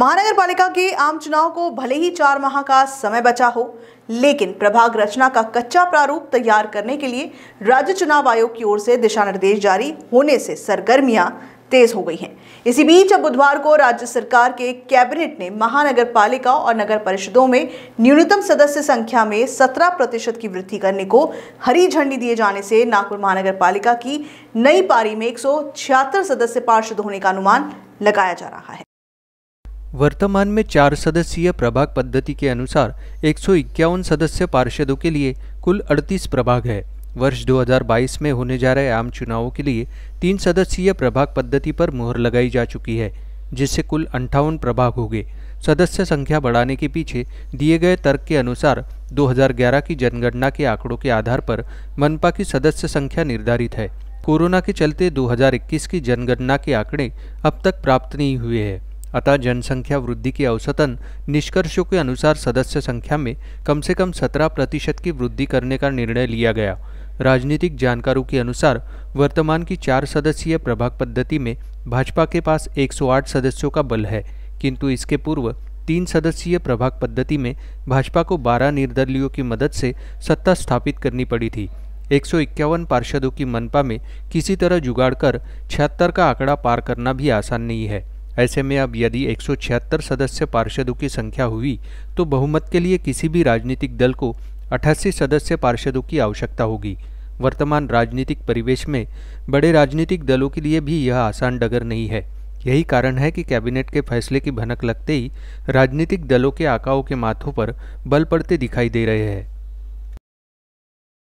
महानगर पालिका के आम चुनाव को भले ही चार माह का समय बचा हो लेकिन प्रभाग रचना का कच्चा प्रारूप तैयार करने के लिए राज्य चुनाव आयोग की ओर से दिशा निर्देश जारी होने से सरगर्मियां तेज हो गई हैं इसी बीच अब बुधवार को राज्य सरकार के कैबिनेट ने महानगर पालिका और नगर परिषदों में न्यूनतम सदस्य संख्या में 17 प्रतिशत की वृद्धि करने को हरी झंडी दिए जाने से नागपुर महानगर पालिका की नई पारी में एक सदस्य पार्षद होने का अनुमान लगाया जा रहा है वर्तमान में चार सदस्यीय प्रभाग पद्धति के अनुसार एक सदस्य पार्षदों के लिए कुल 38 प्रभाग है वर्ष 2022 में होने जा रहे आम चुनावों के लिए तीन सदस्यीय प्रभाग पद्धति पर मुहर लगाई जा चुकी है जिससे कुल अंठावन प्रभाग हो गए सदस्य संख्या बढ़ाने के पीछे दिए गए तर्क के अनुसार 2011 की जनगणना के आंकड़ों के आधार पर मनपा की सदस्य संख्या निर्धारित है कोरोना के चलते 2021 की जनगणना के आंकड़े अब तक प्राप्त नहीं हुए हैं अतः जनसंख्या वृद्धि की औसतन निष्कर्षों के अनुसार सदस्य संख्या में कम से कम 17 प्रतिशत की वृद्धि करने का निर्णय लिया गया राजनीतिक जानकारों के अनुसार वर्तमान की चार सदस्यीय प्रभाग पद्धति में भाजपा के पास 108 सदस्यों का बल है किंतु इसके पूर्व तीन सदस्यीय प्रभाग पद्धति में भाजपा को 12 निर्दलियों की मदद से सत्ता स्थापित करनी पड़ी थी एक पार्षदों की मनपा में किसी तरह जुगाड़ कर छिहत्तर का आंकड़ा पार करना भी आसान नहीं है ऐसे में अब यदि एक सदस्य पार्षदों की संख्या हुई तो बहुमत के लिए किसी भी राजनीतिक दल को अठासी सदस्य पार्षदों की आवश्यकता होगी वर्तमान राजनीतिक परिवेश में बड़े राजनीतिक दलों के लिए भी यह आसान डगर नहीं है यही कारण है कि कैबिनेट के फैसले की भनक लगते ही राजनीतिक दलों के आकाओं के माथों पर बल पड़ते दिखाई दे रहे हैं